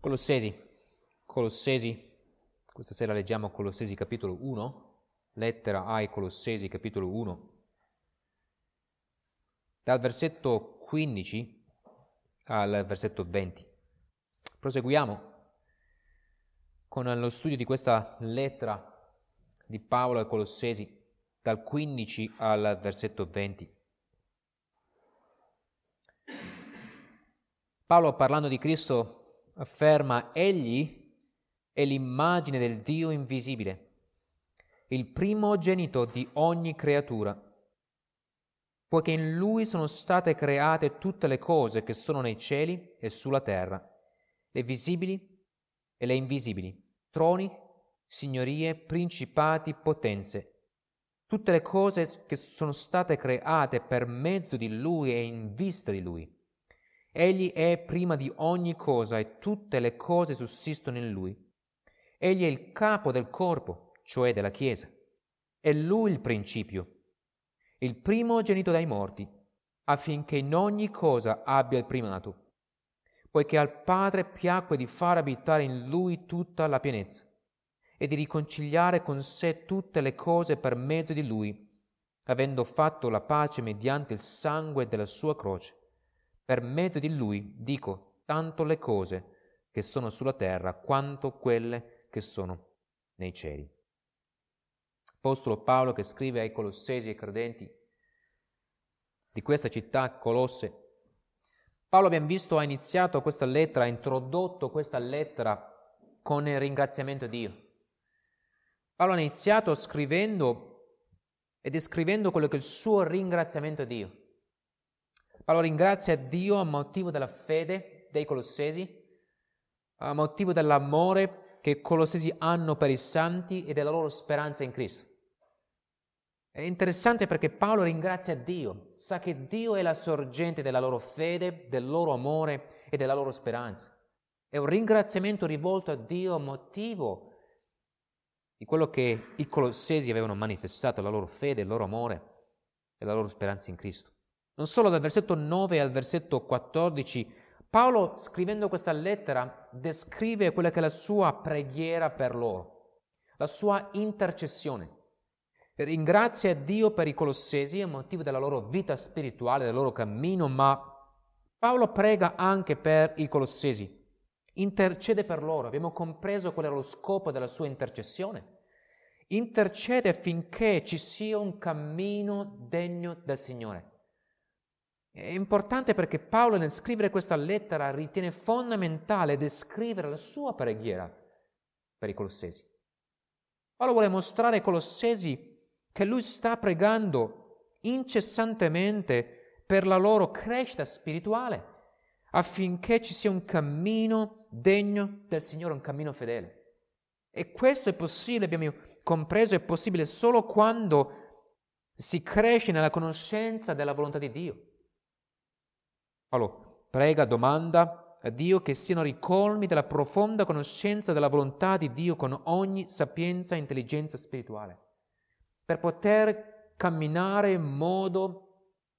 Colossesi, Colossesi, questa sera leggiamo Colossesi capitolo 1, lettera ai Colossesi capitolo 1, dal versetto 15 al versetto 20. Proseguiamo con lo studio di questa lettera di Paolo ai Colossesi, dal 15 al versetto 20. Paolo parlando di Cristo afferma egli è l'immagine del Dio invisibile, il primogenito di ogni creatura, poiché in lui sono state create tutte le cose che sono nei cieli e sulla terra, le visibili e le invisibili, troni, signorie, principati, potenze. Tutte le cose che sono state create per mezzo di lui e in vista di lui Egli è prima di ogni cosa e tutte le cose sussistono in lui. Egli è il capo del corpo, cioè della Chiesa. È lui il principio, il primo genito dai morti, affinché in ogni cosa abbia il primato, poiché al Padre piacque di far abitare in lui tutta la pienezza e di riconciliare con sé tutte le cose per mezzo di lui, avendo fatto la pace mediante il sangue della sua croce per mezzo di lui dico tanto le cose che sono sulla terra quanto quelle che sono nei cieli. Apostolo Paolo che scrive ai Colossesi e ai credenti di questa città, Colosse, Paolo abbiamo visto ha iniziato questa lettera, ha introdotto questa lettera con il ringraziamento a Dio. Paolo ha iniziato scrivendo e descrivendo quello che è il suo ringraziamento a Dio. Allora ringrazia Dio a motivo della fede dei Colossesi, a motivo dell'amore che i Colossesi hanno per i santi e della loro speranza in Cristo. È interessante perché Paolo ringrazia Dio, sa che Dio è la sorgente della loro fede, del loro amore e della loro speranza. È un ringraziamento rivolto a Dio a motivo di quello che i Colossesi avevano manifestato, la loro fede, il loro amore e la loro speranza in Cristo. Non solo dal versetto 9 al versetto 14, Paolo scrivendo questa lettera descrive quella che è la sua preghiera per loro, la sua intercessione. Ringrazia Dio per i Colossesi a motivo della loro vita spirituale, del loro cammino, ma Paolo prega anche per i Colossesi, intercede per loro, abbiamo compreso qual era lo scopo della sua intercessione. Intercede affinché ci sia un cammino degno del Signore. È importante perché Paolo nel scrivere questa lettera ritiene fondamentale descrivere la sua preghiera per i Colossesi. Paolo vuole mostrare ai Colossesi che lui sta pregando incessantemente per la loro crescita spirituale affinché ci sia un cammino degno del Signore, un cammino fedele. E questo è possibile, abbiamo compreso, è possibile solo quando si cresce nella conoscenza della volontà di Dio. Paolo prega, domanda a Dio che siano ricolmi della profonda conoscenza della volontà di Dio con ogni sapienza e intelligenza spirituale, per poter camminare in modo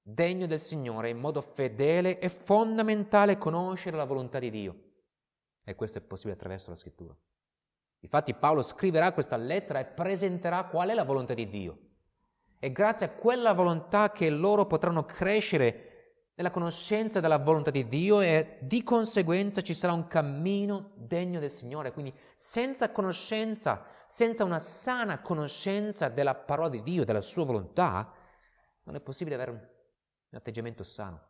degno del Signore, in modo fedele è fondamentale conoscere la volontà di Dio. E questo è possibile attraverso la scrittura. Infatti Paolo scriverà questa lettera e presenterà qual è la volontà di Dio. È grazie a quella volontà che loro potranno crescere nella conoscenza della volontà di Dio e di conseguenza ci sarà un cammino degno del Signore. Quindi senza conoscenza, senza una sana conoscenza della parola di Dio, della sua volontà, non è possibile avere un, atteggiamento sano,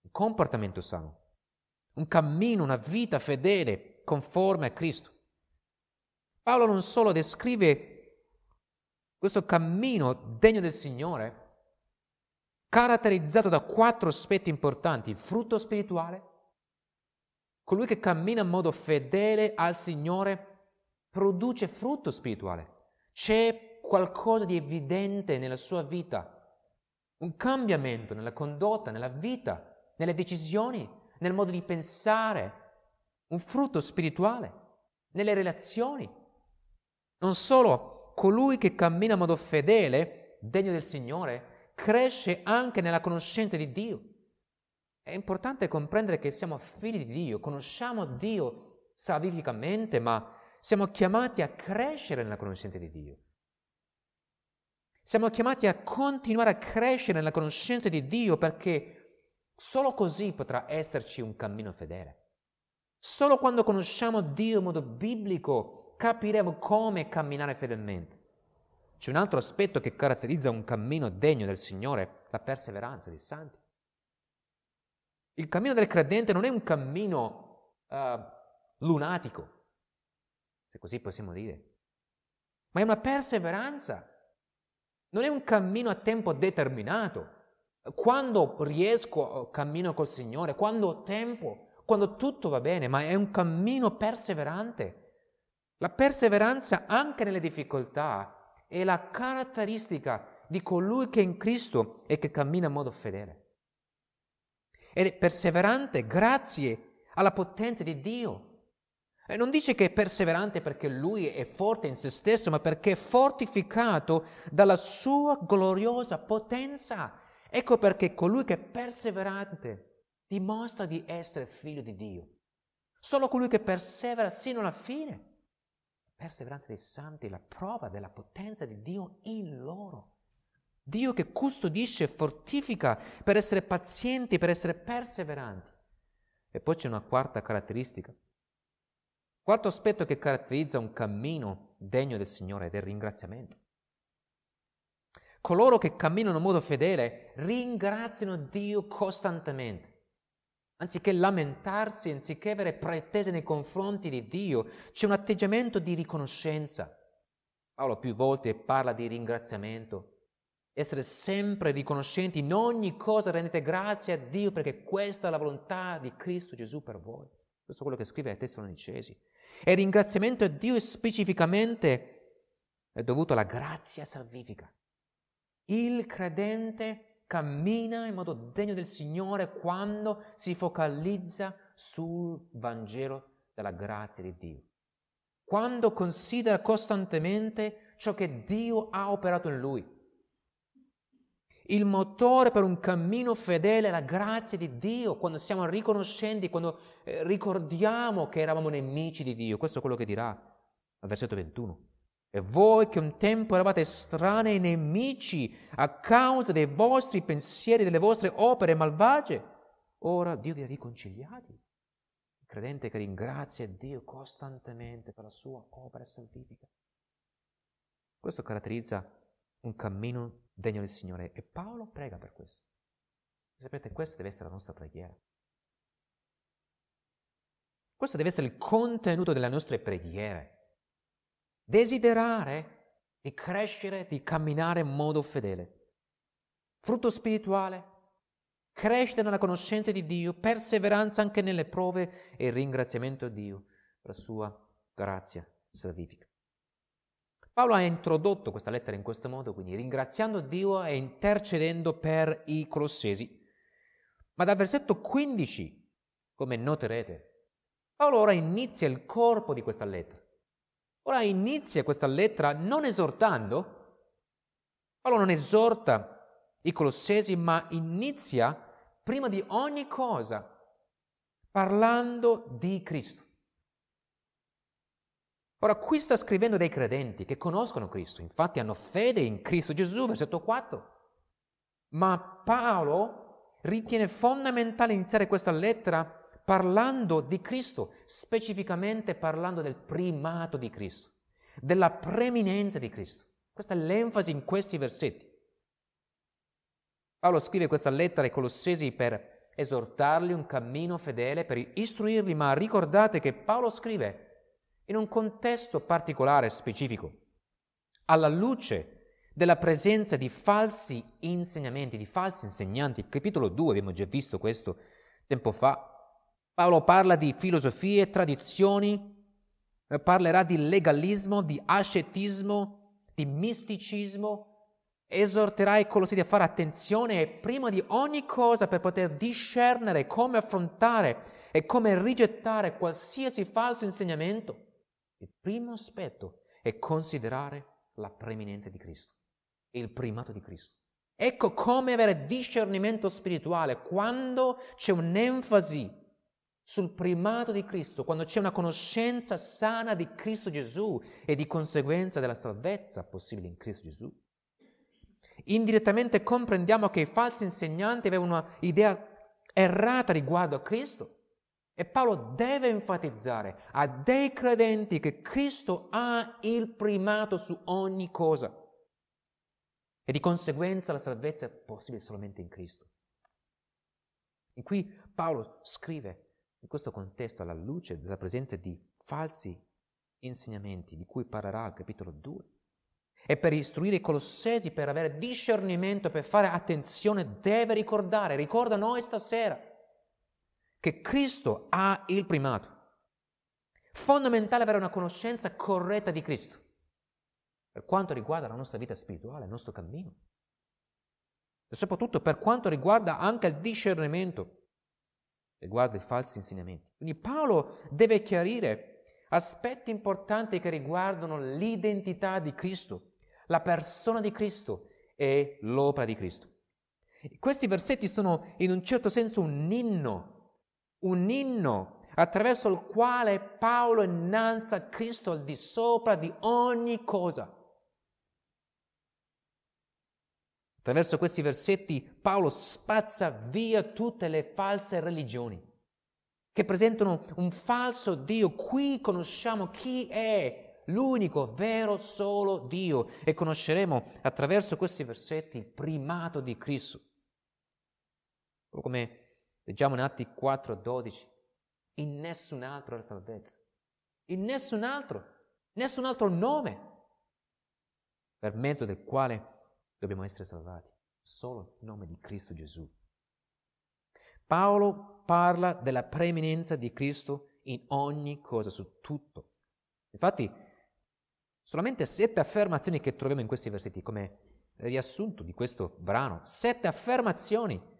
un comportamento sano, un cammino, una vita fedele, conforme a Cristo. Paolo non solo descrive questo cammino degno del Signore, caratterizzato da quattro aspetti importanti, il frutto spirituale, colui che cammina in modo fedele al Signore produce frutto spirituale, c'è qualcosa di evidente nella sua vita, un cambiamento nella condotta, nella vita, nelle decisioni, nel modo di pensare, un frutto spirituale, nelle relazioni. Non solo colui che cammina in modo fedele, degno del Signore, cresce anche nella conoscenza di Dio. È importante comprendere che siamo figli di Dio, conosciamo Dio salvificamente, ma siamo chiamati a crescere nella conoscenza di Dio. Siamo chiamati a continuare a crescere nella conoscenza di Dio perché solo così potrà esserci un cammino fedele. Solo quando conosciamo Dio in modo biblico capiremo come camminare fedelmente. C'è un altro aspetto che caratterizza un cammino degno del Signore, la perseveranza dei santi. Il cammino del credente non è un cammino uh, lunatico, se così possiamo dire, ma è una perseveranza. Non è un cammino a tempo determinato. Quando riesco, eh, cammino col Signore, quando ho tempo, quando tutto va bene, ma è un cammino perseverante. La perseveranza anche nelle difficoltà è la caratteristica di colui che è in Cristo e che cammina in modo fedele. Ed è perseverante grazie alla potenza di Dio. E non dice che è perseverante perché lui è forte in se stesso, ma perché è fortificato dalla sua gloriosa potenza. Ecco perché colui che è perseverante dimostra di essere figlio di Dio. Solo colui che persevera sino alla fine perseveranza dei santi, la prova della potenza di Dio in loro. Dio che custodisce e fortifica per essere pazienti, per essere perseveranti. E poi c'è una quarta caratteristica. Quarto aspetto che caratterizza un cammino degno del Signore ed è il ringraziamento. Coloro che camminano in modo fedele ringraziano Dio costantemente. Anziché lamentarsi, anziché avere pretese nei confronti di Dio, c'è un atteggiamento di riconoscenza. Paolo più volte parla di ringraziamento, essere sempre riconoscenti in ogni cosa, rendete grazie a Dio perché questa è la volontà di Cristo Gesù per voi. Questo è quello che scrive ai Tessalonicesi. E il ringraziamento a Dio specificamente è dovuto alla grazia salvifica. Il credente cammina in modo degno del Signore quando si focalizza sul Vangelo della grazia di Dio. Quando considera costantemente ciò che Dio ha operato in lui. Il motore per un cammino fedele è la grazia di Dio, quando siamo riconoscenti, quando eh, ricordiamo che eravamo nemici di Dio. Questo è quello che dirà al versetto 21. E voi che un tempo eravate strani nemici a causa dei vostri pensieri, delle vostre opere malvagie, ora Dio vi ha riconciliati. Il credente che ringrazia Dio costantemente per la sua opera santifica. Questo caratterizza un cammino degno del Signore e Paolo prega per questo. Sapete, questa deve essere la nostra preghiera. Questo deve essere il contenuto delle nostre preghiere desiderare di crescere, di camminare in modo fedele. Frutto spirituale, crescita nella conoscenza di Dio, perseveranza anche nelle prove e ringraziamento a Dio per la sua grazia salvifica. Paolo ha introdotto questa lettera in questo modo, quindi ringraziando Dio e intercedendo per i Colossesi. Ma dal versetto 15, come noterete, Paolo ora inizia il corpo di questa lettera. Ora inizia questa lettera non esortando, Paolo non esorta i Colossesi, ma inizia prima di ogni cosa parlando di Cristo. Ora qui sta scrivendo dei credenti che conoscono Cristo, infatti hanno fede in Cristo Gesù, versetto 4. Ma Paolo ritiene fondamentale iniziare questa lettera parlando di Cristo, specificamente parlando del primato di Cristo, della preeminenza di Cristo. Questa è l'enfasi in questi versetti. Paolo scrive questa lettera ai Colossesi per esortarli un cammino fedele, per istruirli, ma ricordate che Paolo scrive in un contesto particolare, specifico, alla luce della presenza di falsi insegnamenti, di falsi insegnanti. Capitolo 2 abbiamo già visto questo tempo fa, Paolo parla di filosofie, tradizioni, eh, parlerà di legalismo, di ascetismo, di misticismo. Esorterà i Colossini a fare attenzione e prima di ogni cosa per poter discernere come affrontare e come rigettare qualsiasi falso insegnamento. Il primo aspetto è considerare la preeminenza di Cristo, il primato di Cristo. Ecco come avere discernimento spirituale quando c'è un'enfasi sul primato di Cristo, quando c'è una conoscenza sana di Cristo Gesù e di conseguenza della salvezza possibile in Cristo Gesù. Indirettamente comprendiamo che i falsi insegnanti avevano un'idea errata riguardo a Cristo. E Paolo deve enfatizzare a dei credenti che Cristo ha il primato su ogni cosa e di conseguenza la salvezza è possibile solamente in Cristo. E qui Paolo scrive in questo contesto, alla luce della presenza di falsi insegnamenti di cui parlerà al capitolo 2, e per istruire i colossesi, per avere discernimento, per fare attenzione, deve ricordare, ricorda noi stasera, che Cristo ha il primato. Fondamentale avere una conoscenza corretta di Cristo per quanto riguarda la nostra vita spirituale, il nostro cammino. E soprattutto per quanto riguarda anche il discernimento riguardo i falsi insegnamenti. Quindi Paolo deve chiarire aspetti importanti che riguardano l'identità di Cristo, la persona di Cristo e l'opera di Cristo. Questi versetti sono in un certo senso un inno, un inno attraverso il quale Paolo innalza Cristo al di sopra di ogni cosa. Attraverso questi versetti Paolo spazza via tutte le false religioni che presentano un falso Dio. Qui conosciamo chi è l'unico vero solo Dio e conosceremo attraverso questi versetti il primato di Cristo. Come leggiamo in Atti 4:12, in nessun altro la salvezza, in nessun altro, nessun altro nome per mezzo del quale Dobbiamo essere salvati solo in nome di Cristo Gesù. Paolo parla della preeminenza di Cristo in ogni cosa, su tutto. Infatti, solamente sette affermazioni che troviamo in questi versetti, come riassunto di questo brano, sette affermazioni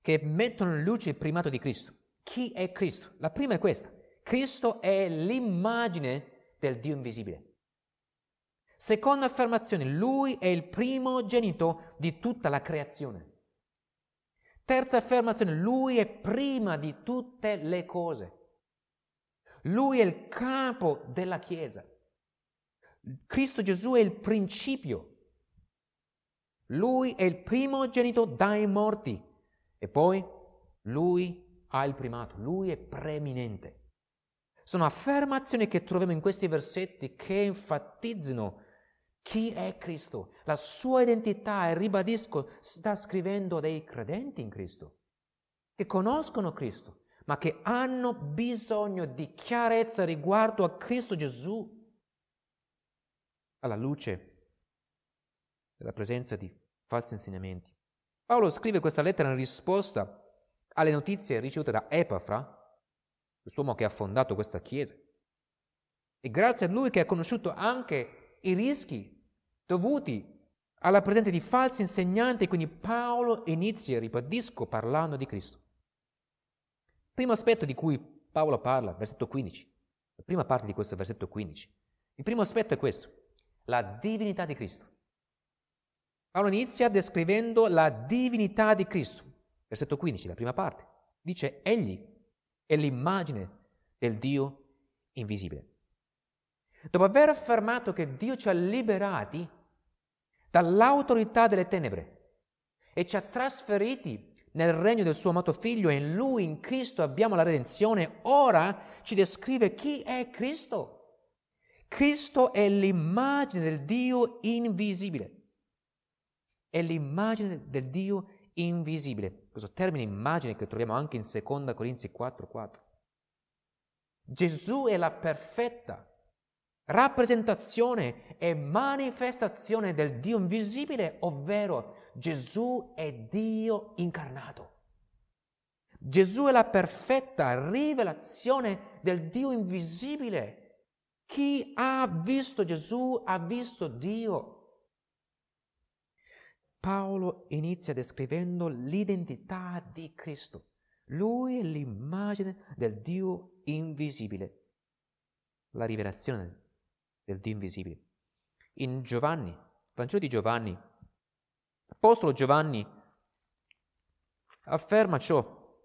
che mettono in luce il primato di Cristo. Chi è Cristo? La prima è questa. Cristo è l'immagine del Dio invisibile. Seconda affermazione, lui è il primogenito di tutta la creazione. Terza affermazione, lui è prima di tutte le cose. Lui è il capo della Chiesa. Cristo Gesù è il principio. Lui è il primogenito dai morti. E poi lui ha il primato, lui è preeminente. Sono affermazioni che troviamo in questi versetti che enfatizzano chi è Cristo? La sua identità, e ribadisco, sta scrivendo dei credenti in Cristo, che conoscono Cristo, ma che hanno bisogno di chiarezza riguardo a Cristo Gesù alla luce della presenza di falsi insegnamenti. Paolo scrive questa lettera in risposta alle notizie ricevute da Epafra, quest'uomo che ha fondato questa chiesa. E grazie a lui che ha conosciuto anche i rischi dovuti alla presenza di falsi insegnanti, quindi Paolo inizia, ribadisco, parlando di Cristo. Primo aspetto di cui Paolo parla, versetto 15, la prima parte di questo versetto 15. Il primo aspetto è questo, la divinità di Cristo. Paolo inizia descrivendo la divinità di Cristo, versetto 15, la prima parte. Dice, egli è l'immagine del Dio invisibile. Dopo aver affermato che Dio ci ha liberati dall'autorità delle tenebre e ci ha trasferiti nel regno del suo amato figlio e in lui, in Cristo, abbiamo la redenzione. Ora ci descrive chi è Cristo. Cristo è l'immagine del Dio invisibile. È l'immagine del Dio invisibile. Questo termine immagine che troviamo anche in 2 Corinzi 4:4. Gesù è la perfetta rappresentazione e manifestazione del Dio invisibile, ovvero Gesù è Dio incarnato. Gesù è la perfetta rivelazione del Dio invisibile. Chi ha visto Gesù ha visto Dio. Paolo inizia descrivendo l'identità di Cristo. Lui è l'immagine del Dio invisibile. La rivelazione del Dio invisibile. In Giovanni, Vangelo di Giovanni, Apostolo Giovanni afferma ciò,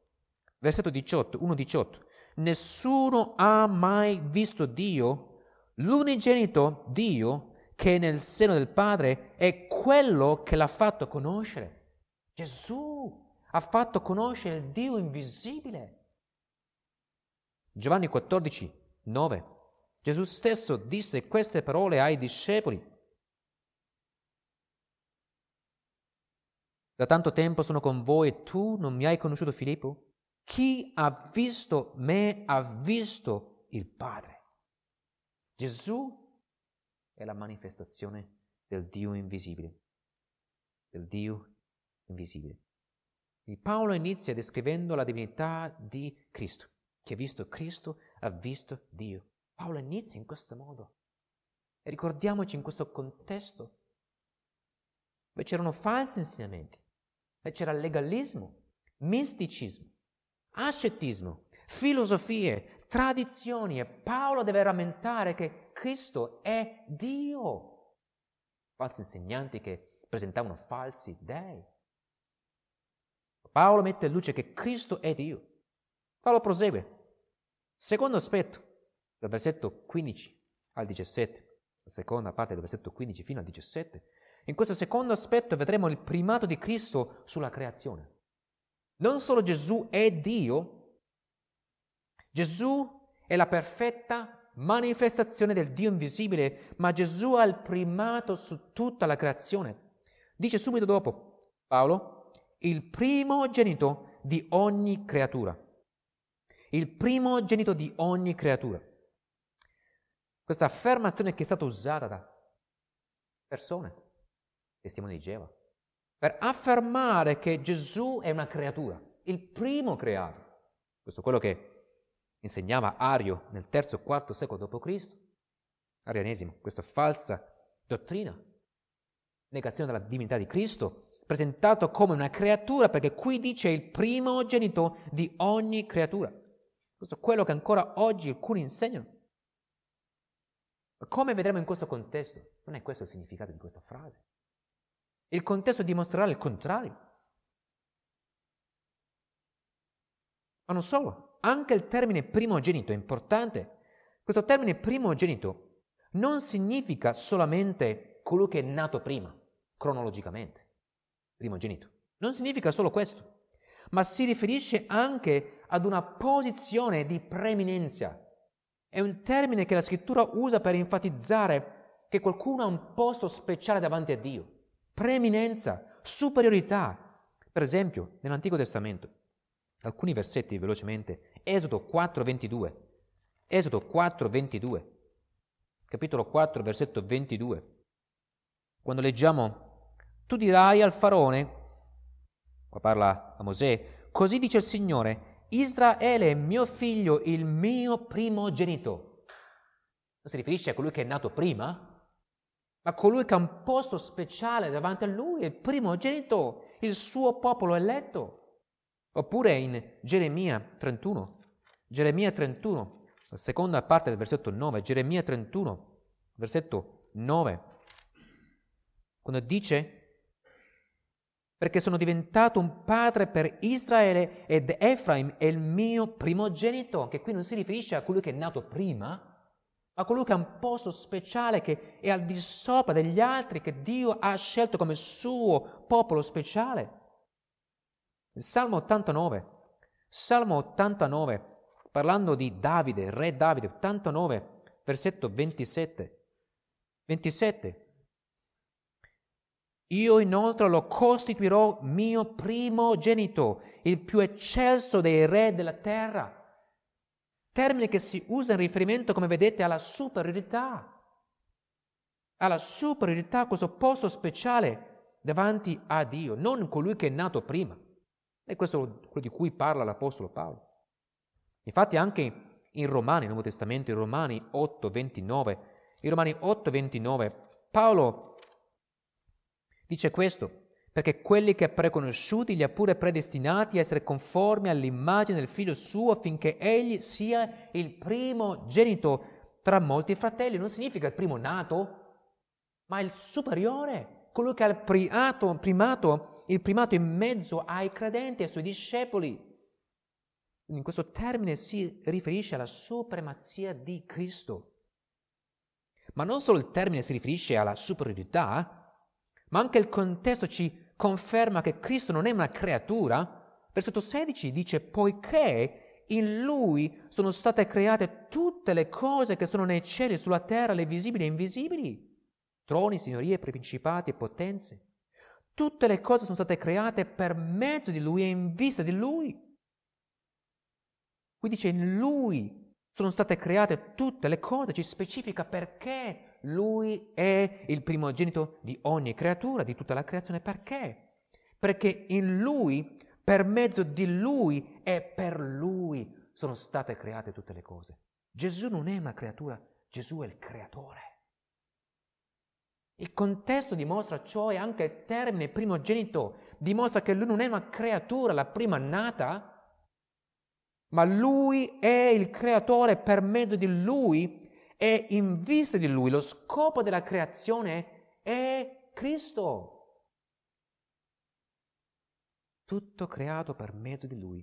versetto 18, 1, 18, nessuno ha mai visto Dio, l'unigenito Dio che è nel seno del Padre è quello che l'ha fatto conoscere. Gesù ha fatto conoscere il Dio invisibile. Giovanni 14, 9. Gesù stesso disse queste parole ai discepoli. Da tanto tempo sono con voi e tu non mi hai conosciuto Filippo? Chi ha visto me ha visto il Padre. Gesù è la manifestazione del Dio invisibile, del Dio invisibile. Paolo inizia descrivendo la divinità di Cristo. Chi ha visto Cristo ha visto Dio. Paolo inizia in questo modo. E ricordiamoci in questo contesto dove c'erano falsi insegnamenti, e c'era legalismo, misticismo, ascettismo, filosofie, tradizioni e Paolo deve rammentare che Cristo è Dio. Falsi insegnanti che presentavano falsi dei. Paolo mette in luce che Cristo è Dio. Paolo prosegue. Secondo aspetto, dal versetto 15 al 17, la seconda parte del versetto 15 fino al 17, in questo secondo aspetto vedremo il primato di Cristo sulla creazione. Non solo Gesù è Dio, Gesù è la perfetta manifestazione del Dio invisibile, ma Gesù ha il primato su tutta la creazione. Dice subito dopo Paolo, il primogenito di ogni creatura. Il primogenito di ogni creatura. Questa affermazione che è stata usata da persone, testimoni di Geova, per affermare che Gesù è una creatura, il primo creato. Questo è quello che insegnava Ario nel terzo e quarto secolo d.C., arianesimo, questa falsa dottrina, negazione della divinità di Cristo, presentato come una creatura perché qui dice il primogenito di ogni creatura. Questo è quello che ancora oggi alcuni insegnano. Come vedremo in questo contesto, non è questo il significato di questa frase. Il contesto dimostrerà il contrario. Ma non solo, anche il termine primogenito è importante. Questo termine primogenito non significa solamente colui che è nato prima, cronologicamente, primogenito. Non significa solo questo, ma si riferisce anche ad una posizione di preeminenza è un termine che la scrittura usa per enfatizzare che qualcuno ha un posto speciale davanti a Dio, preeminenza, superiorità. Per esempio, nell'Antico Testamento, alcuni versetti velocemente, Esodo 4:22, Esodo 4:22, capitolo 4, versetto 22, quando leggiamo, tu dirai al faraone, qua parla a Mosè, così dice il Signore, Israele, mio figlio, il mio primogenito. Non si riferisce a colui che è nato prima, ma a colui che ha un posto speciale davanti a lui, il primogenito, il suo popolo eletto. Oppure in Geremia 31, Geremia 31, la seconda parte del versetto 9, Geremia 31, versetto 9, quando dice perché sono diventato un padre per Israele ed Efraim è il mio primogenito, che qui non si riferisce a colui che è nato prima, ma a colui che ha un posto speciale, che è al di sopra degli altri, che Dio ha scelto come suo popolo speciale. Salmo 89, Salmo 89, parlando di Davide, re Davide, 89, versetto 27. 27. Io inoltre lo costituirò mio primogenito, il più eccelso dei re della terra. Termine che si usa in riferimento, come vedete, alla superiorità. Alla superiorità, questo posto speciale davanti a Dio, non colui che è nato prima. E questo è quello di cui parla l'Apostolo Paolo. Infatti anche in Romani, nel Nuovo Testamento, in Romani 8, 29, in Romani 8, 29, Paolo Dice questo perché quelli che ha preconosciuti li ha pure predestinati a essere conformi all'immagine del figlio suo affinché egli sia il primo genito tra molti fratelli. Non significa il primo nato, ma il superiore, colui che ha il priato, primato, il primato in mezzo ai credenti, ai suoi discepoli. In questo termine si riferisce alla supremazia di Cristo. Ma non solo il termine si riferisce alla superiorità, ma anche il contesto ci conferma che Cristo non è una creatura. Versetto 16 dice, poiché in lui sono state create tutte le cose che sono nei cieli, sulla terra, le visibili e invisibili, troni, signorie, principati e potenze. Tutte le cose sono state create per mezzo di lui e in vista di lui. Qui dice in lui sono state create tutte le cose, ci specifica perché lui è il primogenito di ogni creatura, di tutta la creazione. Perché? Perché in lui, per mezzo di lui e per lui sono state create tutte le cose. Gesù non è una creatura, Gesù è il creatore. Il contesto dimostra ciò e anche il termine primogenito dimostra che lui non è una creatura, la prima nata, ma lui è il creatore per mezzo di lui e in vista di lui lo scopo della creazione è Cristo. Tutto creato per mezzo di lui.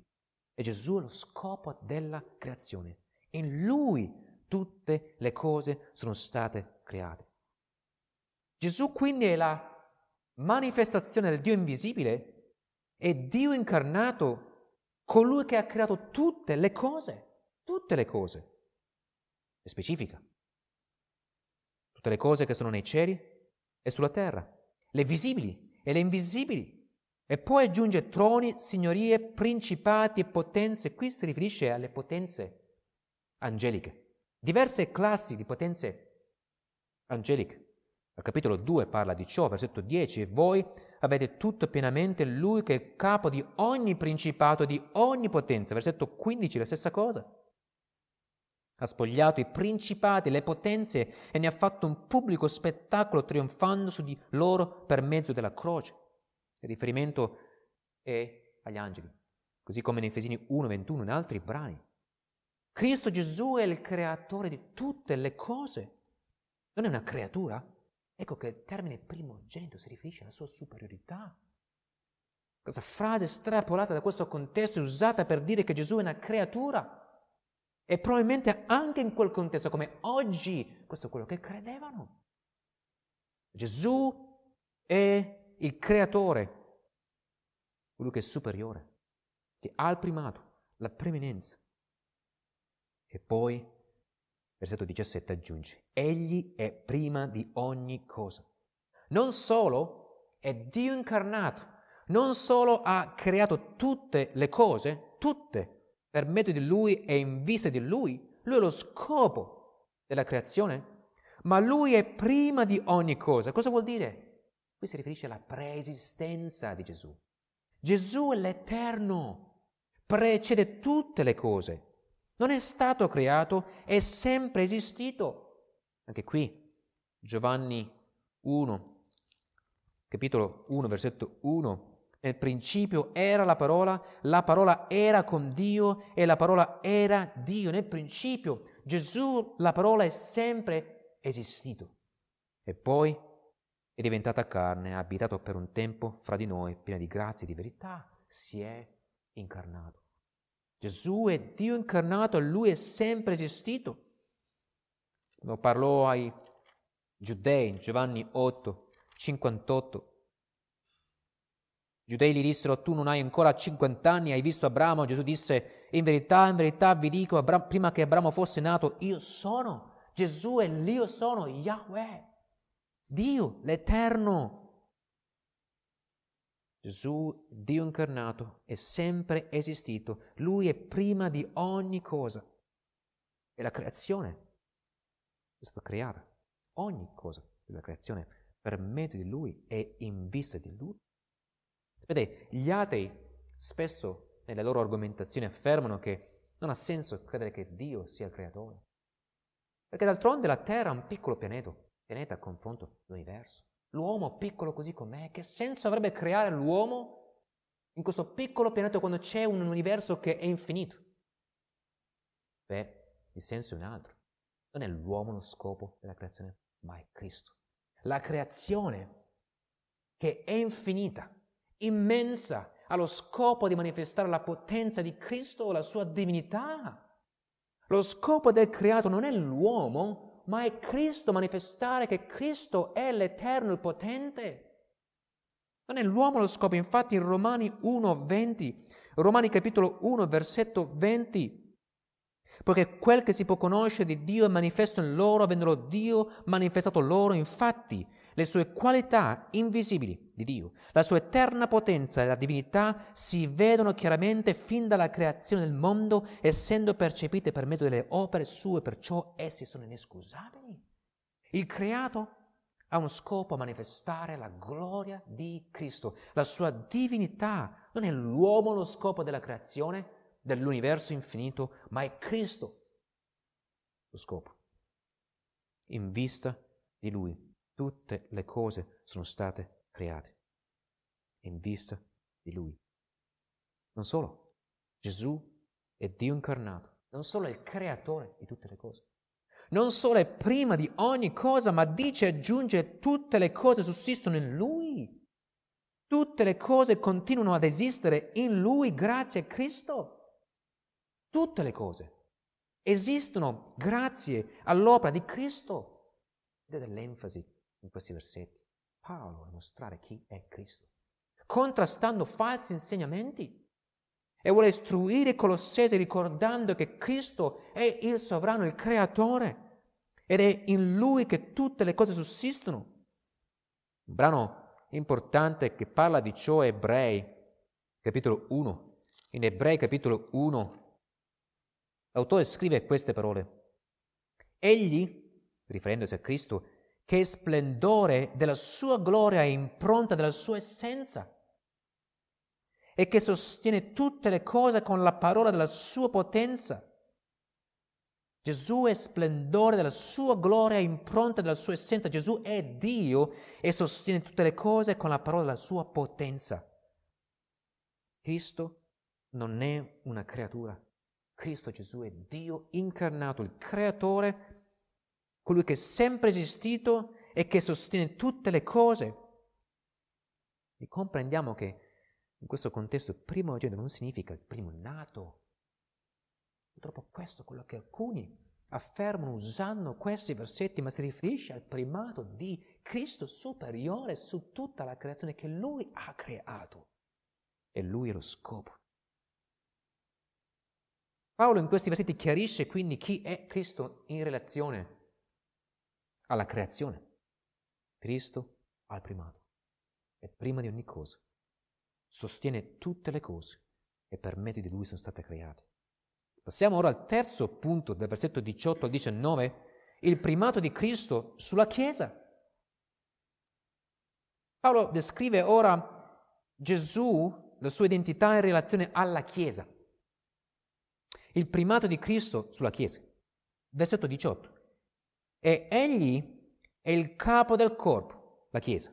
E Gesù è lo scopo della creazione. In lui tutte le cose sono state create. Gesù quindi è la manifestazione del Dio invisibile, è Dio incarnato, colui che ha creato tutte le cose, tutte le cose e specifica. Tutte le cose che sono nei cieli e sulla terra, le visibili e le invisibili. E poi aggiunge troni, signorie, principati e potenze. Qui si riferisce alle potenze angeliche. Diverse classi di potenze angeliche. Al capitolo 2 parla di ciò, versetto 10, e voi avete tutto pienamente Lui che è il capo di ogni principato, di ogni potenza. Versetto 15, la stessa cosa. Ha spogliato i principati, le potenze e ne ha fatto un pubblico spettacolo trionfando su di loro per mezzo della croce. Il riferimento è agli angeli, così come in Efesini 1, 21 e in altri brani. Cristo Gesù è il creatore di tutte le cose. Non è una creatura? Ecco che il termine primogenito si riferisce alla sua superiorità. Questa frase strapolata da questo contesto è usata per dire che Gesù è una creatura e probabilmente anche in quel contesto, come oggi, questo è quello che credevano. Gesù è il creatore, quello che è superiore, che ha il primato, la preeminenza. E poi, versetto 17 aggiunge, egli è prima di ogni cosa. Non solo è Dio incarnato, non solo ha creato tutte le cose, tutte, per mezzo di Lui e in vista di Lui. Lui è lo scopo della creazione, ma Lui è prima di ogni cosa. Cosa vuol dire? Qui si riferisce alla preesistenza di Gesù. Gesù è l'Eterno, precede tutte le cose. Non è stato creato, è sempre esistito. Anche qui, Giovanni 1, capitolo 1, versetto 1, nel principio era la parola, la parola era con Dio e la parola era Dio. Nel principio Gesù, la parola è sempre esistito. E poi è diventata carne, ha abitato per un tempo fra di noi, piena di grazia e di verità, si è incarnato. Gesù è Dio incarnato, lui è sempre esistito. Lo parlò ai giudei in Giovanni 8, 58 giudei gli dissero, tu non hai ancora 50 anni, hai visto Abramo? Gesù disse, in verità, in verità vi dico, Abra- prima che Abramo fosse nato, io sono. Gesù è l'io sono, Yahweh, Dio, l'Eterno. Gesù, Dio incarnato, è sempre esistito. Lui è prima di ogni cosa. E la creazione è stata creata. Ogni cosa della creazione per mezzo di Lui e in vista di Lui. Sapete, gli atei spesso nelle loro argomentazioni affermano che non ha senso credere che Dio sia il creatore, perché d'altronde la Terra è un piccolo pianeta, pianeta a confronto dell'universo. L'uomo piccolo così com'è, che senso avrebbe creare l'uomo in questo piccolo pianeta quando c'è un universo che è infinito? Beh, il senso è un altro. Non è l'uomo lo scopo della creazione, ma è Cristo. La creazione che è infinita immensa, allo scopo di manifestare la potenza di Cristo o la sua divinità. Lo scopo del creato non è l'uomo, ma è Cristo, manifestare che Cristo è l'Eterno, il Potente. Non è l'uomo lo scopo, infatti in Romani 1, 20, Romani capitolo 1, versetto 20, perché quel che si può conoscere di Dio è manifesto in loro, avendolo Dio manifestato loro, infatti le sue qualità invisibili di Dio, la sua eterna potenza e la divinità si vedono chiaramente fin dalla creazione del mondo, essendo percepite per mezzo delle opere sue, perciò essi sono inescusabili. Il creato ha uno scopo a manifestare la gloria di Cristo, la sua divinità. Non è l'uomo lo scopo della creazione, dell'universo infinito, ma è Cristo lo scopo. In vista di Lui Tutte le cose sono state create in vista di Lui. Non solo, Gesù è Dio incarnato, non solo è il creatore di tutte le cose, non solo è prima di ogni cosa, ma dice e aggiunge tutte le cose sussistono in Lui. Tutte le cose continuano ad esistere in Lui grazie a Cristo. Tutte le cose esistono grazie all'opera di Cristo. Vedete l'enfasi in questi versetti Paolo vuole mostrare chi è Cristo, contrastando falsi insegnamenti e vuole istruire i Colossesi ricordando che Cristo è il sovrano, il creatore ed è in lui che tutte le cose sussistono. Un brano importante che parla di ciò Ebrei, capitolo 1. In Ebrei capitolo 1 l'autore scrive queste parole. Egli, riferendosi a Cristo, che è splendore della sua gloria e impronta della sua essenza, e che sostiene tutte le cose con la parola della sua potenza. Gesù è splendore della sua gloria e impronta della sua essenza. Gesù è Dio e sostiene tutte le cose con la parola della sua potenza. Cristo non è una creatura. Cristo Gesù è Dio incarnato, il creatore colui che è sempre esistito e che sostiene tutte le cose. E comprendiamo che in questo contesto primo primogenito non significa il primo nato. Purtroppo questo è quello che alcuni affermano usando questi versetti, ma si riferisce al primato di Cristo superiore su tutta la creazione che Lui ha creato. E Lui è lo scopo. Paolo in questi versetti chiarisce quindi chi è Cristo in relazione alla creazione. Cristo ha il primato, è prima di ogni cosa, sostiene tutte le cose e per mezzo di lui sono state create. Passiamo ora al terzo punto del versetto 18 al 19, il primato di Cristo sulla Chiesa. Paolo descrive ora Gesù, la sua identità in relazione alla Chiesa. Il primato di Cristo sulla Chiesa. Versetto 18 e egli è il capo del corpo, la Chiesa.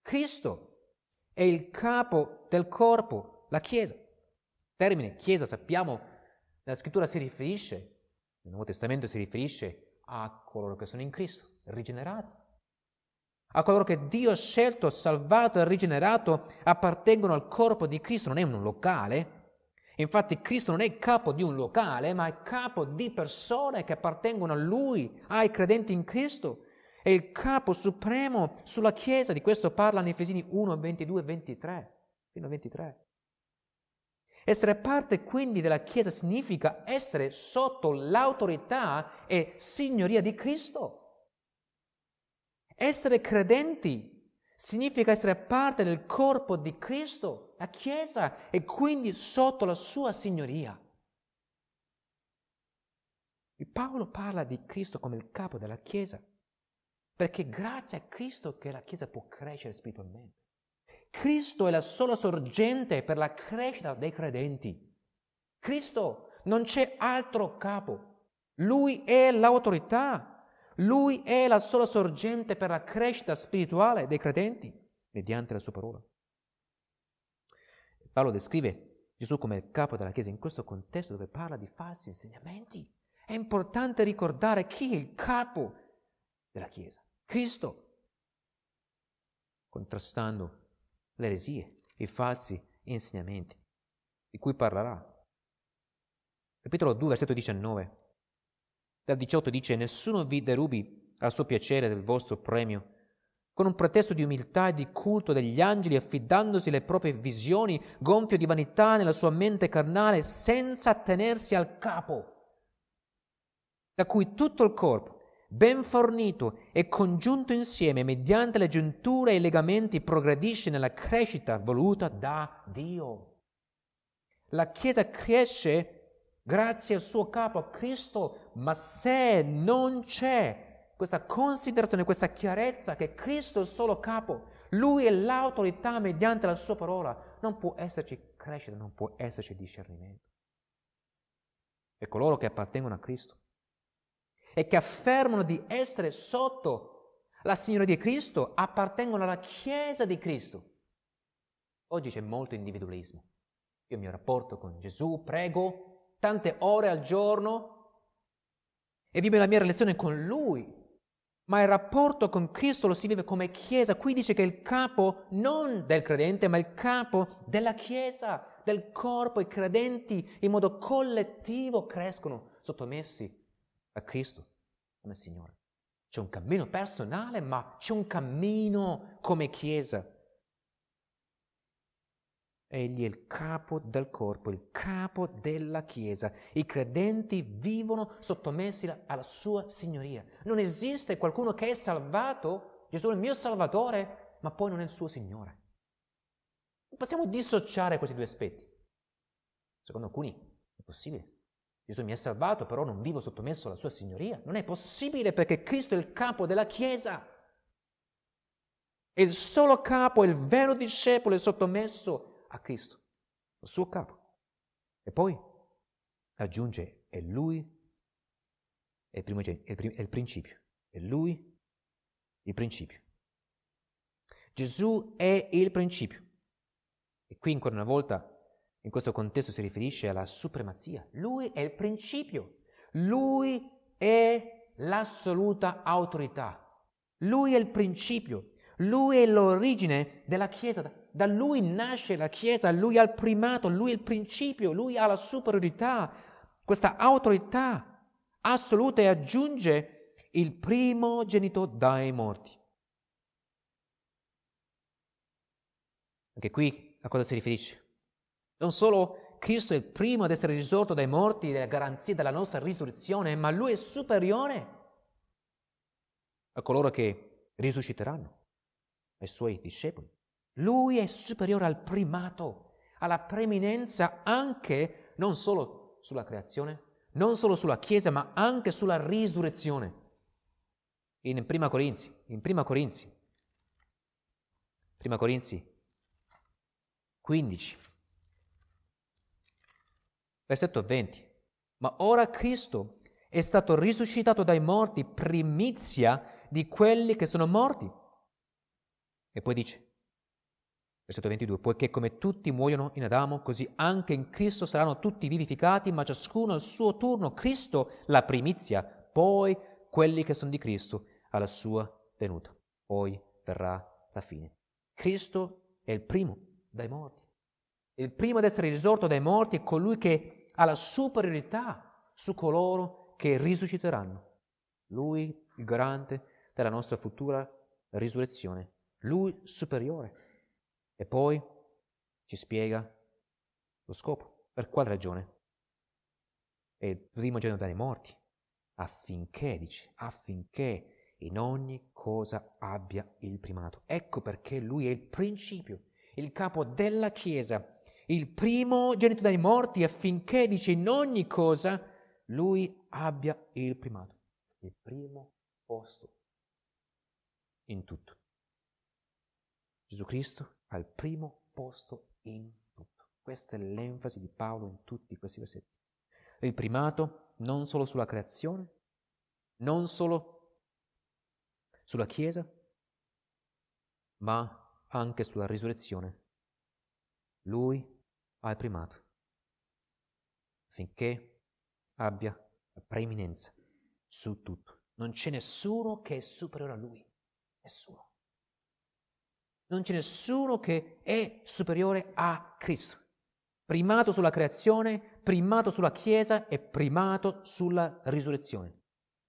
Cristo è il capo del corpo, la Chiesa. termine Chiesa, sappiamo, nella scrittura si riferisce, nel Nuovo Testamento si riferisce a coloro che sono in Cristo, rigenerati. A coloro che Dio ha scelto, salvato e rigenerato appartengono al corpo di Cristo, non è un locale, Infatti Cristo non è il capo di un locale, ma è il capo di persone che appartengono a Lui, ai credenti in Cristo. È il capo supremo sulla Chiesa, di questo parla parlano Efesini 1, 22 23, fino a 23. Essere parte quindi della Chiesa significa essere sotto l'autorità e signoria di Cristo. Essere credenti Significa essere parte del corpo di Cristo, la Chiesa, e quindi sotto la sua signoria. E Paolo parla di Cristo come il capo della Chiesa, perché grazie a Cristo che la Chiesa può crescere spiritualmente. Cristo è la sola sorgente per la crescita dei credenti. Cristo non c'è altro capo. Lui è l'autorità lui è la sola sorgente per la crescita spirituale dei credenti mediante la sua parola. Paolo descrive Gesù come il capo della Chiesa in questo contesto dove parla di falsi insegnamenti. È importante ricordare chi è il capo della Chiesa, Cristo, contrastando le eresie, i falsi insegnamenti di cui parlerà. Capitolo 2, versetto 19. Dal 18 dice nessuno vi derubi a suo piacere del vostro premio, con un pretesto di umiltà e di culto degli angeli, affidandosi alle proprie visioni, gonfio di vanità nella sua mente carnale, senza tenersi al capo, da cui tutto il corpo, ben fornito e congiunto insieme mediante le giunture e i legamenti, progredisce nella crescita voluta da Dio. La Chiesa cresce grazie al suo capo Cristo, ma se non c'è questa considerazione, questa chiarezza che Cristo è il solo capo, lui è l'autorità mediante la sua parola, non può esserci crescita, non può esserci discernimento. E coloro che appartengono a Cristo e che affermano di essere sotto la Signora di Cristo appartengono alla Chiesa di Cristo. Oggi c'è molto individualismo. Io mi rapporto con Gesù, prego, tante ore al giorno e vive la mia relazione con Lui. Ma il rapporto con Cristo lo si vive come Chiesa. Qui dice che il capo non del credente, ma il capo della Chiesa, del corpo. I credenti in modo collettivo crescono sottomessi a Cristo come Signore. C'è un cammino personale, ma c'è un cammino come Chiesa. Egli è il capo del corpo, il capo della Chiesa. I credenti vivono sottomessi alla sua signoria. Non esiste qualcuno che è salvato, Gesù è il mio Salvatore, ma poi non è il suo Signore. possiamo dissociare questi due aspetti. Secondo alcuni è possibile. Gesù mi ha salvato, però non vivo sottomesso alla sua signoria. Non è possibile perché Cristo è il capo della Chiesa. È il solo capo, è il vero discepolo, è sottomesso a Cristo, il suo capo. E poi aggiunge, è lui è il, primo, è, il prim- è il principio, è lui il principio. Gesù è il principio. E qui ancora una volta, in questo contesto si riferisce alla supremazia. Lui è il principio, lui è l'assoluta autorità, lui è il principio, lui è l'origine della Chiesa, da lui nasce la Chiesa, lui ha il primato, lui è il principio, lui ha la superiorità, questa autorità assoluta e aggiunge il primo genito dai morti. Anche qui a cosa si riferisce? Non solo Cristo è il primo ad essere risorto dai morti, la garanzia della nostra risurrezione, ma lui è superiore a coloro che risusciteranno ai suoi discepoli. Lui è superiore al primato, alla preeminenza anche non solo sulla creazione, non solo sulla Chiesa, ma anche sulla risurrezione. In Prima Corinzi, in Prima Corinzi, Prima Corinzi 15, versetto 20. Ma ora Cristo è stato risuscitato dai morti, primizia di quelli che sono morti e poi dice, versetto 22, poiché come tutti muoiono in Adamo, così anche in Cristo saranno tutti vivificati, ma ciascuno al suo turno, Cristo la primizia, poi quelli che sono di Cristo alla sua venuta. Poi verrà la fine. Cristo è il primo dai morti. Il primo ad essere risorto dai morti è colui che ha la superiorità su coloro che risusciteranno. Lui, il garante della nostra futura risurrezione lui superiore. E poi ci spiega lo scopo. Per quale ragione? È il primo primogenito dai morti, affinché, dice, affinché in ogni cosa abbia il primato. Ecco perché lui è il principio, il capo della Chiesa, il primo genito dai morti, affinché, dice, in ogni cosa lui abbia il primato, il primo posto in tutto. Gesù Cristo al primo posto in tutto. Questa è l'enfasi di Paolo in tutti questi versetti. Il primato non solo sulla creazione, non solo sulla Chiesa, ma anche sulla risurrezione. Lui ha il primato, finché abbia la preeminenza su tutto. Non c'è nessuno che è superiore a lui, nessuno non c'è nessuno che è superiore a Cristo. Primato sulla creazione, primato sulla Chiesa e primato sulla risurrezione.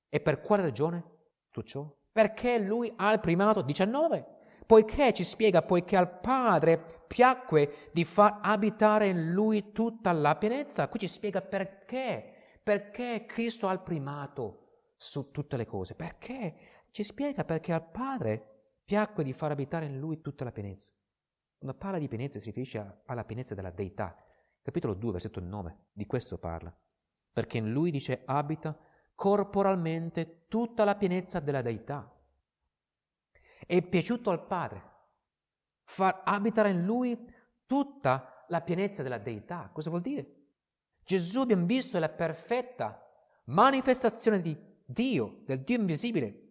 E per quale ragione tutto ciò? Perché lui ha il primato 19. Poiché ci spiega, poiché al Padre piacque di far abitare in lui tutta la pienezza. Qui ci spiega perché. Perché Cristo ha il primato su tutte le cose. Perché? Ci spiega perché al Padre piacque di far abitare in lui tutta la pienezza. Una parla di pienezza si riferisce alla pienezza della deità. Capitolo 2, versetto 9, di questo parla. Perché in lui, dice, abita corporalmente tutta la pienezza della deità. È piaciuto al Padre far abitare in lui tutta la pienezza della deità. Cosa vuol dire? Gesù, abbiamo visto, è la perfetta manifestazione di Dio, del Dio invisibile.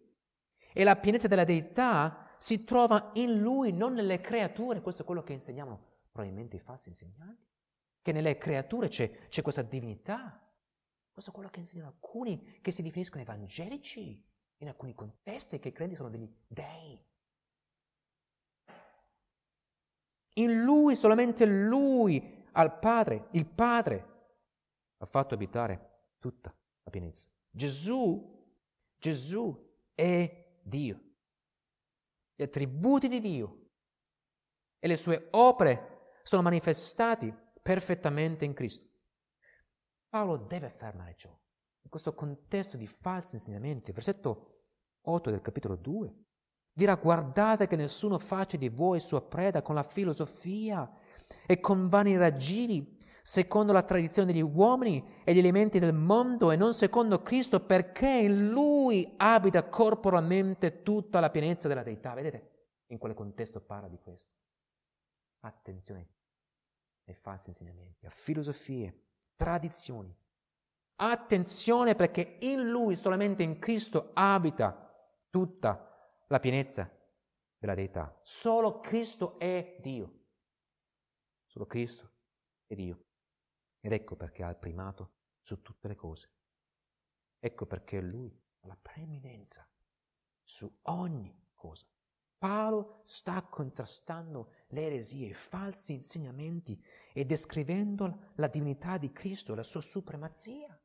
E la pienezza della deità si trova in lui, non nelle creature. Questo è quello che insegnavano probabilmente i falsi insegnanti, che nelle creature c'è, c'è questa divinità. Questo è quello che insegnano alcuni che si definiscono evangelici in alcuni contesti, che i credenti sono degli dei. In lui, solamente lui, al Padre, il Padre, ha fatto abitare tutta la pienezza. Gesù, Gesù è Dio gli attributi di Dio e le sue opere sono manifestati perfettamente in Cristo. Paolo deve affermare ciò in questo contesto di falsi insegnamenti. Versetto 8 del capitolo 2 dirà guardate che nessuno faccia di voi sua preda con la filosofia e con vani raggiri secondo la tradizione degli uomini e gli elementi del mondo e non secondo Cristo perché in lui abita corporalmente tutta la pienezza della deità. Vedete? In quale contesto parla di questo. Attenzione ai falsi insegnamenti, a filosofie, tradizioni. Attenzione perché in lui, solamente in Cristo, abita tutta la pienezza della deità. Solo Cristo è Dio. Solo Cristo è Dio. Ed ecco perché ha il primato su tutte le cose. Ecco perché lui ha la preeminenza su ogni cosa. Paolo sta contrastando le eresie, i falsi insegnamenti e descrivendo la divinità di Cristo, la sua supremazia.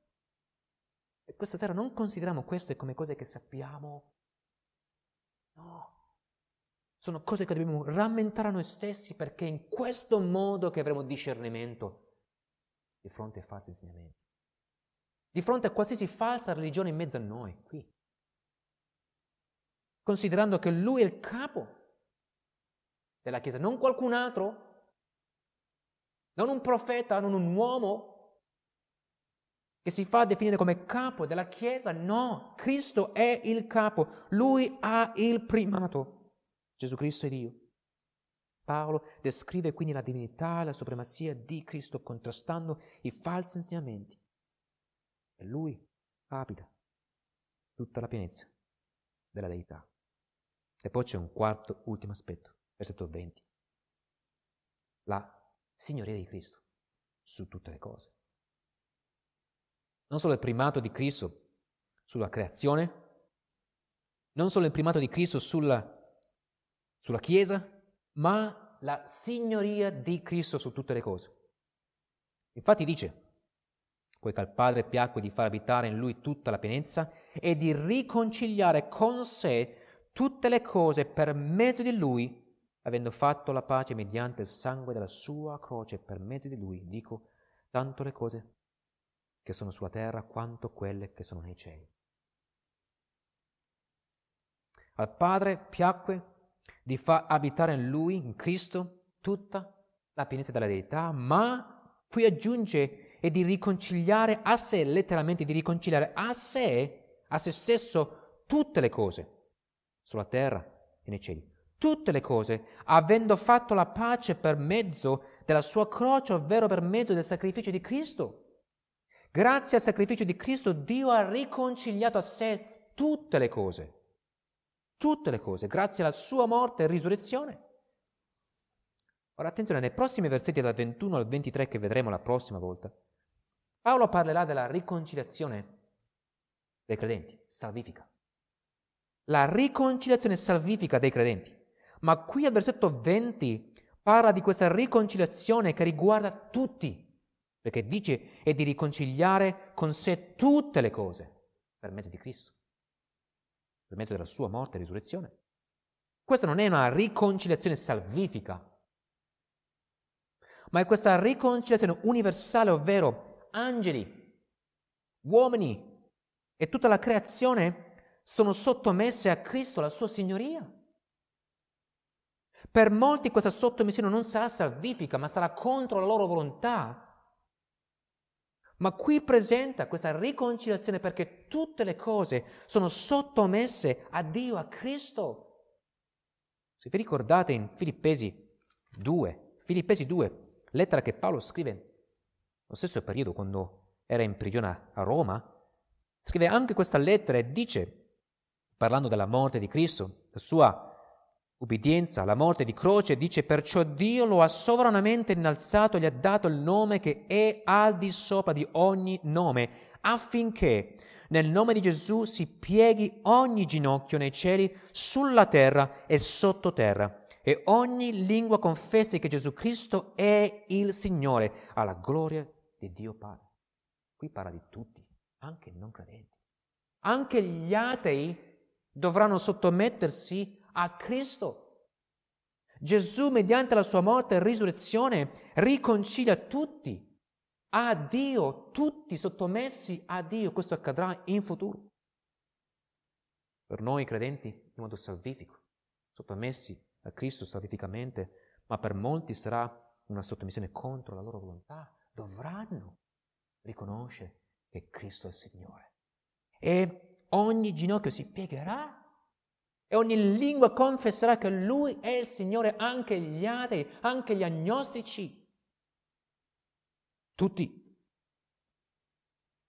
E questa sera non consideriamo queste come cose che sappiamo. No. Sono cose che dobbiamo rammentare a noi stessi perché è in questo modo che avremo discernimento di fronte ai falsi insegnamenti, di fronte a qualsiasi falsa religione in mezzo a noi, qui, considerando che lui è il capo della Chiesa, non qualcun altro, non un profeta, non un uomo che si fa definire come capo della Chiesa, no, Cristo è il capo, lui ha il primato, Gesù Cristo è Dio. Paolo descrive quindi la divinità e la supremazia di Cristo contrastando i falsi insegnamenti. E lui abita tutta la pienezza della deità. E poi c'è un quarto, ultimo aspetto, versetto 20. La signoria di Cristo su tutte le cose. Non solo il primato di Cristo sulla creazione, non solo il primato di Cristo sulla, sulla Chiesa, ma la signoria di Cristo su tutte le cose. Infatti dice, poiché al Padre piacque di far abitare in lui tutta la pienezza e di riconciliare con sé tutte le cose per mezzo di lui, avendo fatto la pace mediante il sangue della sua croce per mezzo di lui, dico, tanto le cose che sono sulla terra quanto quelle che sono nei cieli. Al Padre piacque di far abitare in lui, in Cristo, tutta la pienezza della deità, ma qui aggiunge e di riconciliare a sé, letteralmente di riconciliare a sé, a se stesso, tutte le cose, sulla terra e nei cieli, tutte le cose, avendo fatto la pace per mezzo della sua croce, ovvero per mezzo del sacrificio di Cristo. Grazie al sacrificio di Cristo Dio ha riconciliato a sé tutte le cose tutte le cose, grazie alla sua morte e risurrezione. Ora attenzione, nei prossimi versetti dal 21 al 23 che vedremo la prossima volta, Paolo parlerà della riconciliazione dei credenti, salvifica. La riconciliazione salvifica dei credenti. Ma qui al versetto 20 parla di questa riconciliazione che riguarda tutti, perché dice è di riconciliare con sé tutte le cose per mezzo di Cristo per mezzo della sua morte e risurrezione. Questa non è una riconciliazione salvifica, ma è questa riconciliazione universale, ovvero angeli, uomini e tutta la creazione sono sottomesse a Cristo, la sua signoria. Per molti questa sottomissione non sarà salvifica, ma sarà contro la loro volontà ma qui presenta questa riconciliazione perché tutte le cose sono sottomesse a Dio, a Cristo. Se vi ricordate in Filippesi 2, Filippesi 2, lettera che Paolo scrive lo stesso periodo quando era in prigione a Roma, scrive anche questa lettera e dice, parlando della morte di Cristo, la sua ubbidienza alla morte di croce, dice perciò Dio lo ha sovranamente innalzato e gli ha dato il nome che è al di sopra di ogni nome, affinché nel nome di Gesù si pieghi ogni ginocchio nei cieli, sulla terra e sottoterra, e ogni lingua confessi che Gesù Cristo è il Signore, alla gloria di Dio Padre. Qui parla di tutti, anche i non credenti. Anche gli atei dovranno sottomettersi a Cristo. Gesù, mediante la sua morte e risurrezione, riconcilia tutti a Dio, tutti sottomessi a Dio. Questo accadrà in futuro. Per noi credenti in modo salvifico, sottomessi a Cristo salvificamente, ma per molti sarà una sottomissione contro la loro volontà. Dovranno riconoscere che Cristo è il Signore. E ogni ginocchio si piegherà e ogni lingua confesserà che Lui è il Signore, anche gli atei, anche gli agnostici. Tutti.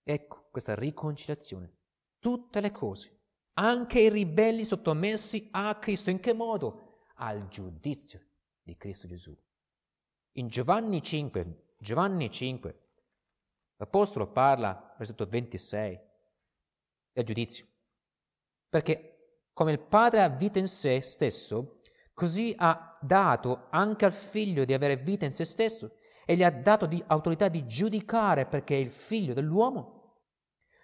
Ecco questa riconciliazione. Tutte le cose. Anche i ribelli sottomessi a Cristo. In che modo? Al giudizio di Cristo Gesù. In Giovanni 5, Giovanni 5, l'Apostolo parla, versetto 26, del giudizio. Perché come il Padre ha vita in sé stesso, così ha dato anche al Figlio di avere vita in se stesso e gli ha dato di autorità di giudicare perché è il Figlio dell'uomo.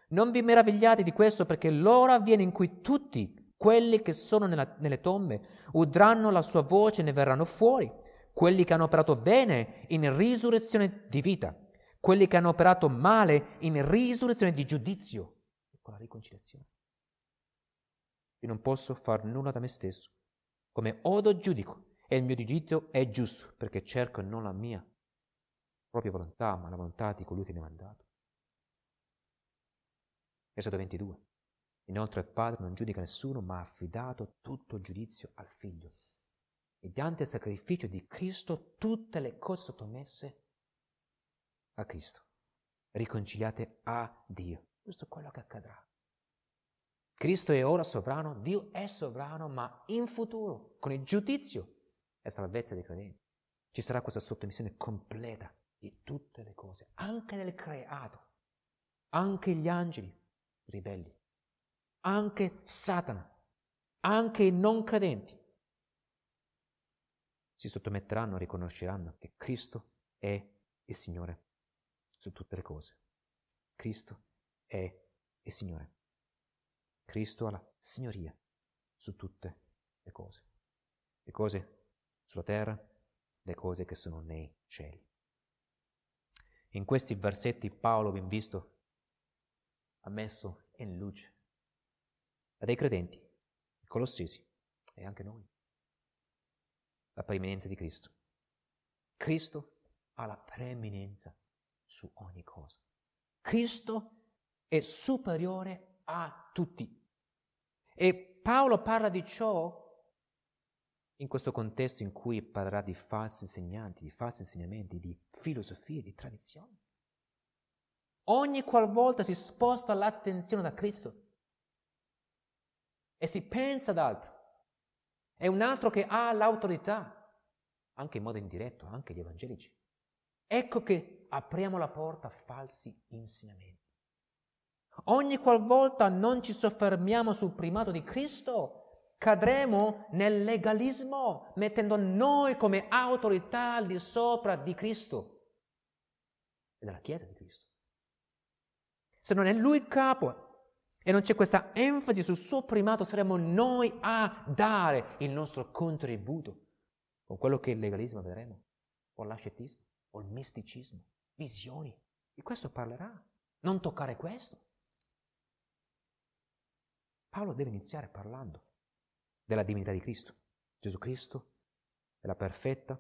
Non vi meravigliate di questo perché l'ora viene in cui tutti quelli che sono nella, nelle tombe udranno la sua voce e ne verranno fuori, quelli che hanno operato bene in risurrezione di vita, quelli che hanno operato male in risurrezione di giudizio. Ecco la riconciliazione io non posso far nulla da me stesso. Come odo giudico e il mio giudizio è giusto perché cerco non la mia propria volontà, ma la volontà di colui che mi ha mandato. Esodo 22. Inoltre il Padre non giudica nessuno, ma ha affidato tutto il giudizio al Figlio. Mediante il sacrificio di Cristo tutte le cose sottomesse a Cristo, riconciliate a Dio. Questo è quello che accadrà. Cristo è ora sovrano, Dio è sovrano, ma in futuro, con il giudizio e salvezza dei credenti, ci sarà questa sottomissione completa di tutte le cose, anche del creato, anche gli angeli ribelli, anche Satana, anche i non credenti. Si sottometteranno e riconosceranno che Cristo è il Signore su tutte le cose. Cristo è il Signore. Cristo ha la signoria su tutte le cose. Le cose sulla terra, le cose che sono nei cieli. In questi versetti Paolo, ben visto, ha messo in luce a dei credenti, i colossesi e anche noi, la preeminenza di Cristo. Cristo ha la preeminenza su ogni cosa. Cristo è superiore a tutti. E Paolo parla di ciò in questo contesto in cui parlerà di falsi insegnanti, di falsi insegnamenti, di filosofie, di tradizioni. Ogni qualvolta si sposta l'attenzione da Cristo e si pensa ad altro, è un altro che ha l'autorità, anche in modo indiretto, anche gli evangelici. Ecco che apriamo la porta a falsi insegnamenti ogni qualvolta non ci soffermiamo sul primato di Cristo, cadremo nel legalismo, mettendo noi come autorità al di sopra di Cristo e della Chiesa di Cristo. Se non è Lui il capo e non c'è questa enfasi sul suo primato, saremo noi a dare il nostro contributo con quello che è il legalismo vedremo, o l'ascetismo, o il misticismo, visioni. Di questo parlerà. Non toccare questo. Paolo deve iniziare parlando della divinità di Cristo. Gesù Cristo è la perfetta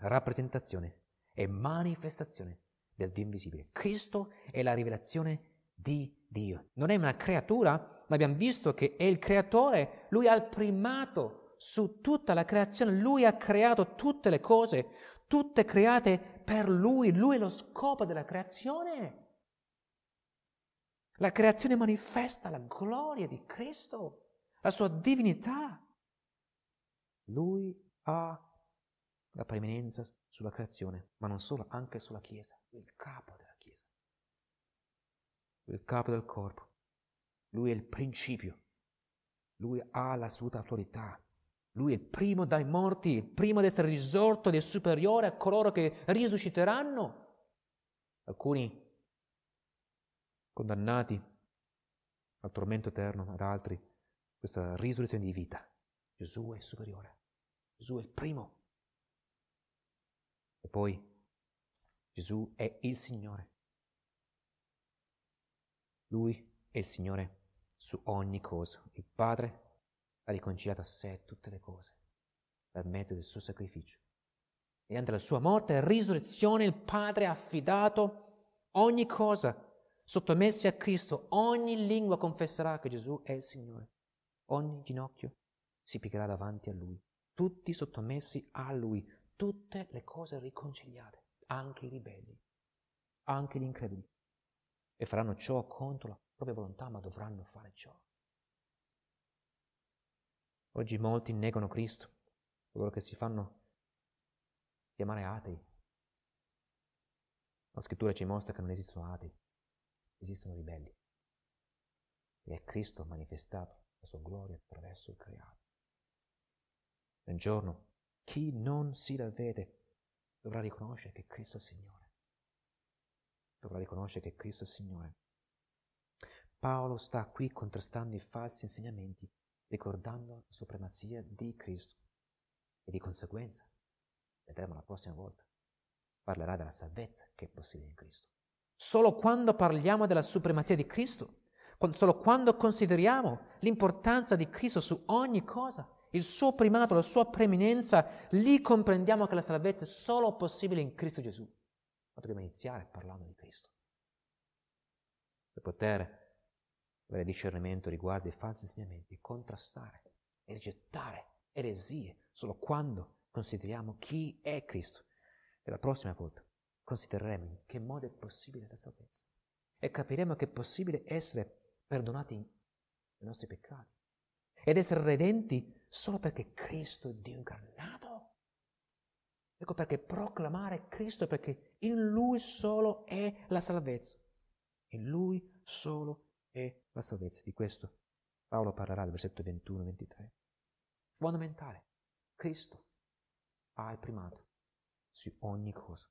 rappresentazione e manifestazione del Dio invisibile. Cristo è la rivelazione di Dio. Non è una creatura, ma abbiamo visto che è il creatore, lui ha il primato su tutta la creazione, lui ha creato tutte le cose, tutte create per lui, lui è lo scopo della creazione. La creazione manifesta la gloria di Cristo, la sua divinità. Lui ha la preeminenza sulla creazione, ma non solo, anche sulla Chiesa, il capo della Chiesa, il capo del corpo. Lui è il principio, lui ha l'assoluta autorità, lui è il primo dai morti, il primo ad essere risorto ed è superiore a coloro che risusciteranno. Alcuni condannati al tormento eterno ad altri, questa risurrezione di vita. Gesù è superiore, Gesù è il primo. E poi Gesù è il Signore. Lui è il Signore su ogni cosa. Il Padre ha riconciliato a sé tutte le cose per mezzo del suo sacrificio. E Mediante la sua morte e risurrezione il Padre ha affidato ogni cosa sottomessi a Cristo, ogni lingua confesserà che Gesù è il Signore. Ogni ginocchio si piegherà davanti a Lui, tutti sottomessi a Lui, tutte le cose riconciliate, anche i ribelli, anche gli increduli. E faranno ciò contro la propria volontà, ma dovranno fare ciò. Oggi molti negano Cristo, coloro che si fanno chiamare atei. La scrittura ci mostra che non esistono atei esistono ribelli. E Cristo ha manifestato la sua gloria attraverso il creato. Un giorno chi non si ravvede dovrà riconoscere che Cristo è il Signore. Dovrà riconoscere che Cristo è il Signore. Paolo sta qui contrastando i falsi insegnamenti, ricordando la supremazia di Cristo e di conseguenza, vedremo la prossima volta, parlerà della salvezza che è possibile in Cristo. Solo quando parliamo della supremazia di Cristo, solo quando consideriamo l'importanza di Cristo su ogni cosa, il suo primato, la sua preeminenza, lì comprendiamo che la salvezza è solo possibile in Cristo Gesù. Ma dobbiamo iniziare parlando di Cristo. Per poter avere discernimento riguardo ai falsi insegnamenti, contrastare e rigettare eresie solo quando consideriamo chi è Cristo. E la prossima volta considereremo in che modo è possibile la salvezza e capiremo che è possibile essere perdonati i nostri peccati ed essere redenti solo perché Cristo è Dio incarnato. Ecco perché proclamare Cristo, perché in Lui solo è la salvezza. In Lui solo è la salvezza. Di questo Paolo parlerà nel versetto 21-23. Fondamentale, Cristo ha il primato su ogni cosa.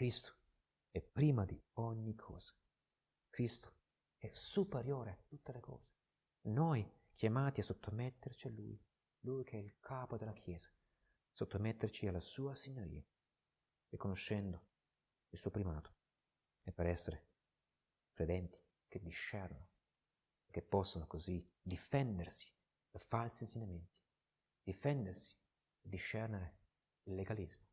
Cristo è prima di ogni cosa. Cristo è superiore a tutte le cose. Noi, chiamati a sottometterci a Lui, Lui che è il capo della Chiesa, sottometterci alla Sua Signoria, riconoscendo il suo primato e per essere credenti che discernono, che possono così difendersi da falsi insegnamenti, difendersi e discernere il legalismo.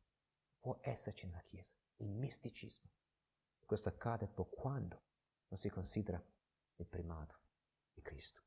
Può esserci nella Chiesa, il misticismo. Questo accade poco quando non si considera il primato di Cristo.